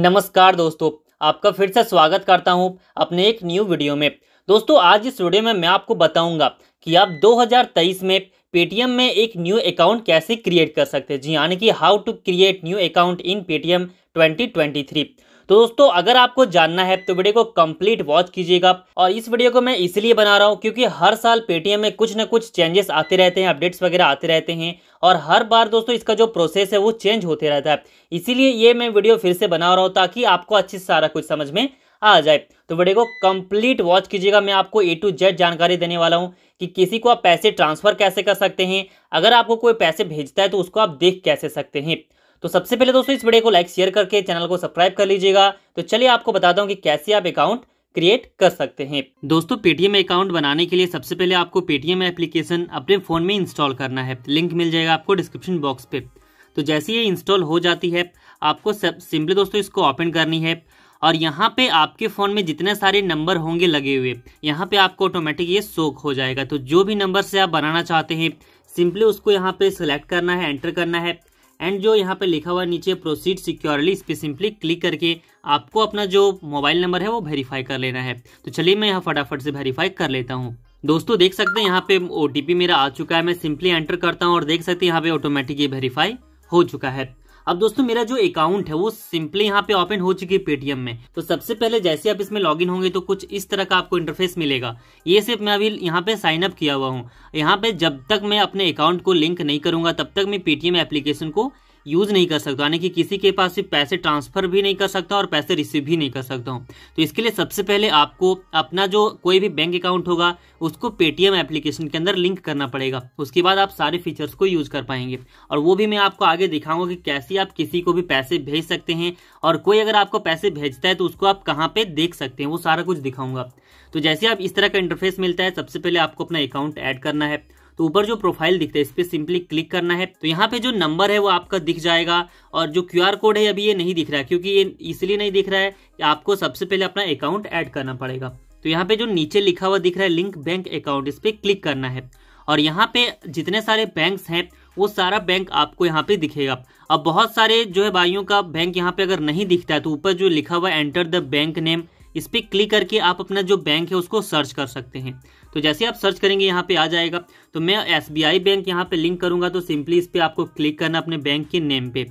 नमस्कार दोस्तों आपका फिर से स्वागत करता हूं अपने एक न्यू वीडियो में दोस्तों आज इस वीडियो में मैं आपको बताऊंगा कि आप 2023 में पेटीएम में एक न्यू अकाउंट कैसे क्रिएट कर सकते हैं जी यानी कि how to create new account in Paytm 2023 तो दोस्तों अगर आपको जानना है तो वीडियो को कंप्लीट वॉच कीजिएगा और इस वीडियो को मैं इसलिए बना रहा हूँ क्योंकि हर साल पेटीएम में कुछ न कुछ चेंजेस आते रहते हैं अपडेट्स वगैरह आते रहते हैं और हर बार दोस्तों इसका जो प्रोसेस है वो चेंज होते रहता है इसीलिए ये मैं वीडियो फिर से बना रहा हूँ ताकि आपको अच्छे से सारा कुछ समझ में आ जाए तो वीडियो को कंप्लीट वॉच कीजिएगा मैं आपको ए टू जेड जानकारी देने वाला हूँ कि किसी को आप पैसे ट्रांसफ़र कैसे कर सकते हैं अगर आपको कोई पैसे भेजता है तो उसको आप देख कैसे सकते हैं तो सबसे पहले दोस्तों इस वीडियो को लाइक शेयर करके चैनल को सब्सक्राइब कर लीजिएगा तो चलिए आपको बताता हूँ कि कैसे आप अकाउंट क्रिएट कर सकते हैं दोस्तों पेटीएम अकाउंट बनाने के लिए सबसे पहले आपको पेटीएम एप्लीकेशन अपने फोन में इंस्टॉल करना है लिंक मिल जाएगा आपको डिस्क्रिप्शन बॉक्स पे तो जैसे ये इंस्टॉल हो जाती है आपको सिंपली दोस्तों इसको ओपन करनी है और यहाँ पे आपके फ़ोन में जितने सारे नंबर होंगे लगे हुए यहाँ पे आपको ऑटोमेटिक ये सोक हो जाएगा तो जो भी नंबर से आप बनाना चाहते हैं सिंपली उसको यहाँ पे सिलेक्ट करना है एंटर करना है एंड जो यहाँ पे लिखा हुआ नीचे प्रोसीड सिक्योरली इस पर सिंपली क्लिक करके आपको अपना जो मोबाइल नंबर है वो वेरीफाई कर लेना है तो चलिए मैं यहाँ फटाफट से वेरीफाई कर लेता हूँ दोस्तों देख सकते हैं यहाँ पे ओ मेरा आ चुका है मैं सिंपली एंटर करता हूँ और देख सकते हैं यहाँ पे ऑटोमेटिक ये वेरीफाई हो चुका है अब दोस्तों मेरा जो अकाउंट है वो सिंपली यहाँ पे ओपन हो चुकी है पेटीएम में तो सबसे पहले जैसे आप इसमें इन होंगे तो कुछ इस तरह का आपको इंटरफेस मिलेगा ये सिर्फ मैं अभी यहाँ पे साइन अप किया हुआ हूँ यहाँ पे जब तक मैं अपने अकाउंट को लिंक नहीं करूंगा तब तक मैं पेटीएम एप्लीकेशन को यूज़ नहीं कर सकता यानी कि किसी के पास से पैसे ट्रांसफ़र भी नहीं कर सकता और पैसे रिसीव भी नहीं कर सकता हूँ तो इसके लिए सबसे पहले आपको अपना जो कोई भी बैंक अकाउंट होगा उसको पेटीएम एप्लीकेशन के अंदर लिंक करना पड़ेगा उसके बाद आप सारे फीचर्स को यूज़ कर पाएंगे और वो भी मैं आपको आगे दिखाऊंगा कि कैसे आप किसी को भी पैसे भेज सकते हैं और कोई अगर आपको पैसे भेजता है तो उसको आप कहाँ पे देख सकते हैं वो सारा कुछ दिखाऊंगा तो जैसे आप इस तरह का इंटरफेस मिलता है सबसे पहले आपको अपना अकाउंट ऐड करना है तो ऊपर जो प्रोफाइल दिखता है इस पर सिंपली क्लिक करना है तो यहाँ पे जो नंबर है वो आपका दिख जाएगा और जो क्यू कोड है अभी ये नहीं दिख रहा है क्योंकि ये इसलिए नहीं दिख रहा है कि आपको सबसे पहले अपना अकाउंट ऐड करना पड़ेगा तो यहाँ पे जो नीचे लिखा हुआ दिख रहा है लिंक बैंक अकाउंट इस पर क्लिक करना है और यहाँ पे जितने सारे बैंक हैं वो सारा बैंक आपको यहाँ पे दिखेगा अब बहुत सारे जो है भाइयों का बैंक यहाँ पे अगर नहीं दिखता है तो ऊपर जो लिखा हुआ एंटर द बैंक नेम इस पर क्लिक करके आप अपना जो बैंक है उसको सर्च कर सकते हैं तो जैसे आप सर्च करेंगे यहाँ पे आ जाएगा तो मैं एस बैंक यहाँ पे लिंक करूंगा तो सिंपली इस पर आपको क्लिक करना अपने बैंक के नेम पे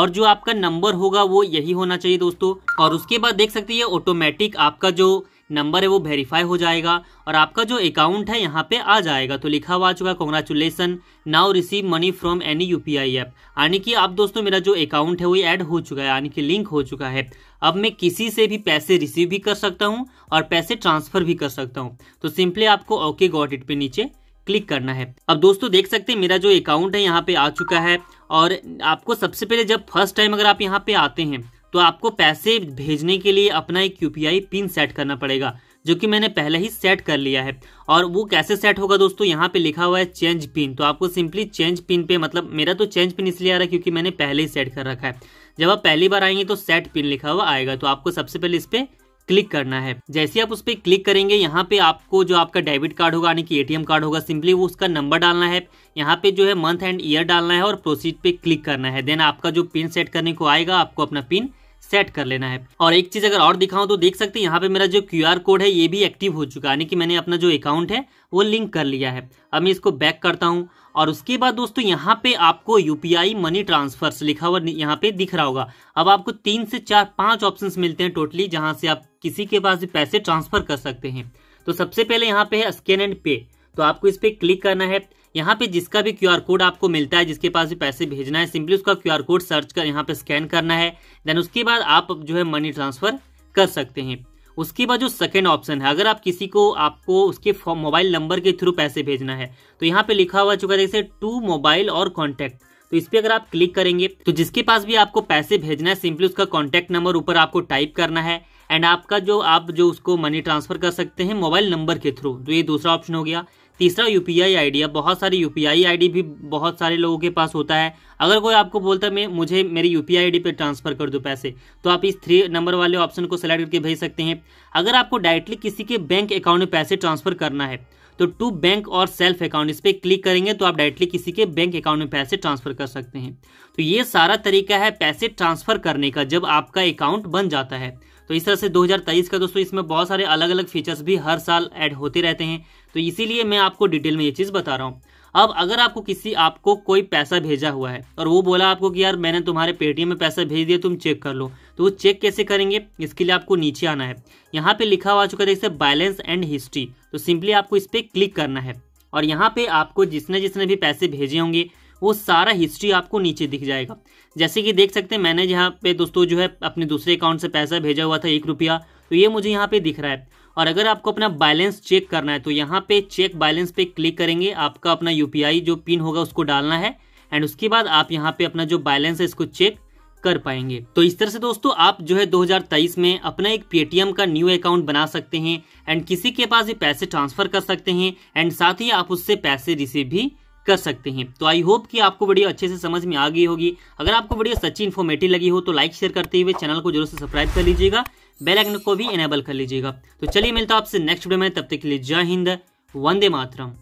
और जो आपका नंबर होगा वो यही होना चाहिए दोस्तों और उसके बाद देख सकते हैं ऑटोमेटिक आपका जो नंबर है वो वेरीफाई हो जाएगा और आपका जो अकाउंट है यहाँ पे आ जाएगा तो लिखा हुआ आ चुका congratulation now receive money from any U P I app यानी कि आप दोस्तों मेरा जो अकाउंट है वो ऐड हो चुका है यानी कि लिंक हो चुका है अब मैं किसी से भी पैसे रिसीव भी कर सकता हूँ और पैसे ट्रांसफर भी कर सकता हूँ तो सिंपली आपको ओके गॉट इट पे नीचे क्लिक करना है अब दोस्तों देख सकते हैं मेरा जो अकाउंट है यहाँ पे आ चुका है और आपको सबसे पहले जब फर्स्ट टाइम अगर आप यहाँ पे आते हैं तो आपको पैसे भेजने के लिए अपना एक यू पिन सेट करना पड़ेगा जो कि मैंने पहले ही सेट कर लिया है और वो कैसे सेट होगा दोस्तों यहाँ पे लिखा हुआ है चेंज पिन तो आपको सिंपली चेंज पिन पे मतलब मेरा तो चेंज पिन इसलिए आ रहा है क्योंकि मैंने पहले ही सेट कर रखा है जब आप पहली बार आएंगे तो सेट पिन लिखा हुआ आएगा तो आपको सबसे पहले इस पर क्लिक करना है जैसे आप उस पर क्लिक करेंगे यहाँ पे आपको जो आपका डेबिट कार्ड होगा यानी कि एटीएम कार्ड होगा सिंपली वो उसका नंबर डालना है यहाँ पे जो है मंथ एंड ईयर डालना है और प्रोसीड पे क्लिक करना है देन आपका जो पिन सेट करने को आएगा आपको अपना पिन सेट कर लेना है और एक चीज अगर और दिखाऊं तो देख सकते हैं यहाँ पे मेरा जो क्यू कोड है ये भी एक्टिव हो चुका है यानी कि मैंने अपना जो अकाउंट है वो लिंक कर लिया है अब मैं इसको बैक करता हूँ और उसके बाद दोस्तों यहाँ पे आपको यूपीआई मनी ट्रांसफर लिखा हुआ यहाँ पे दिख रहा होगा अब आपको तीन से चार पांच ऑप्शन मिलते हैं टोटली जहाँ से आप किसी के पास भी पैसे ट्रांसफर कर सकते हैं तो सबसे पहले यहाँ पे है स्कैन एंड पे तो आपको इस पे क्लिक करना है यहाँ पे जिसका भी क्यूआर कोड आपको मिलता है जिसके पास भी पैसे भेजना है सिंपली उसका क्यूआर कोड सर्च कर यहाँ पे स्कैन करना है देन उसके बाद आप जो है मनी ट्रांसफर कर सकते हैं उसके बाद जो सेकेंड ऑप्शन है अगर आप किसी को आपको उसके मोबाइल नंबर के थ्रू पैसे भेजना है तो यहाँ पे लिखा हुआ चुका है जैसे टू मोबाइल और कॉन्टेक्ट तो इस पर अगर आप क्लिक करेंगे तो जिसके पास भी आपको पैसे भेजना है सिंपली उसका कॉन्टेक्ट नंबर ऊपर आपको टाइप करना है एंड आपका जो आप जो उसको मनी ट्रांसफर कर सकते हैं मोबाइल नंबर के थ्रू तो ये दूसरा ऑप्शन हो गया तीसरा U P I I D अब बहुत सारी U P I I D भी बहुत सारे लोगों के पास होता है अगर कोई आपको बोलता है मैं मुझे मेरी U P I I D पर ट्रांसफर कर दो पैसे तो आप इस थ्री नंबर वाले ऑप्शन को सेलेक्ट करके भेज सकते हैं अगर आपको डायरेक्टली किसी के बैंक अकाउंट में पैसे ट्रांसफर करना है तो टू बैंक और सेल्फ अकाउंट इस पर क्लिक करेंगे तो आप डायरेक्टली किसी के बैंक अकाउंट में पैसे ट्रांसफर कर सकते हैं तो ये सारा तरीका है पैसे ट्रांसफर करने का जब आपका अकाउंट बन जाता है तो इस तरह से 2023 का दोस्तों इसमें बहुत सारे अलग अलग फीचर्स भी हर साल ऐड होते रहते हैं तो इसीलिए मैं आपको डिटेल में ये चीज़ बता रहा हूँ अब अगर आपको किसी आपको कोई पैसा भेजा हुआ है और वो बोला आपको कि यार मैंने तुम्हारे पेटीएम में पैसा भेज दिया तुम चेक कर लो तो वो चेक कैसे करेंगे इसके लिए आपको नीचे आना है यहाँ पे लिखा हुआ चुका है जैसे बैलेंस एंड हिस्ट्री तो सिंपली आपको इस पर क्लिक करना है और यहाँ पे आपको जिसने जिसने भी पैसे भेजे होंगे वो सारा हिस्ट्री आपको नीचे दिख जाएगा जैसे कि देख सकते हैं मैंने यहाँ पे दोस्तों जो है अपने दूसरे अकाउंट से पैसा भेजा हुआ था एक रुपया तो ये मुझे यहाँ पे दिख रहा है और अगर आपको अपना बैलेंस चेक करना है तो यहाँ पे चेक बैलेंस पे क्लिक करेंगे आपका अपना यूपीआई जो पिन होगा उसको डालना है एंड उसके बाद आप यहाँ पे अपना जो बैलेंस है इसको चेक कर पाएंगे तो इस तरह से दोस्तों आप जो है 2023 में अपना एक पेटीएम का न्यू अकाउंट बना सकते हैं एंड किसी के पास भी पैसे ट्रांसफर कर सकते हैं एंड साथ ही आप उससे पैसे रिसीव भी कर सकते हैं तो आई होप कि आपको वीडियो अच्छे से समझ में आ गई होगी अगर आपको वीडियो सच्ची इन्फॉर्मेटिव लगी हो तो लाइक शेयर करते हुए चैनल को जरूर से सब्सक्राइब कर लीजिएगा बेल आइकन को भी इनेबल कर लीजिएगा तो चलिए मिलता है आपसे नेक्स्ट वीडियो में तब तक के लिए जय हिंद वंदे मातरम